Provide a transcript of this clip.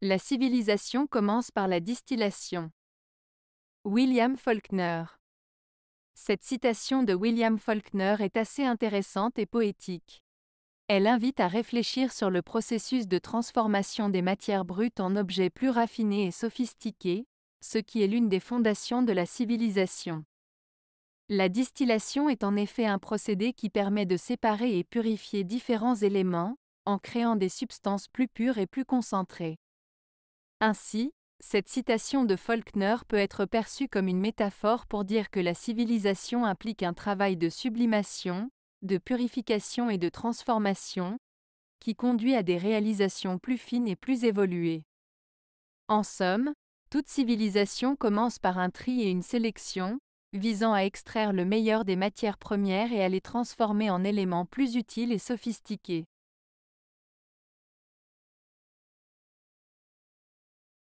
La civilisation commence par la distillation. William Faulkner. Cette citation de William Faulkner est assez intéressante et poétique. Elle invite à réfléchir sur le processus de transformation des matières brutes en objets plus raffinés et sophistiqués, ce qui est l'une des fondations de la civilisation. La distillation est en effet un procédé qui permet de séparer et purifier différents éléments, en créant des substances plus pures et plus concentrées. Ainsi, cette citation de Faulkner peut être perçue comme une métaphore pour dire que la civilisation implique un travail de sublimation, de purification et de transformation, qui conduit à des réalisations plus fines et plus évoluées. En somme, toute civilisation commence par un tri et une sélection, visant à extraire le meilleur des matières premières et à les transformer en éléments plus utiles et sophistiqués.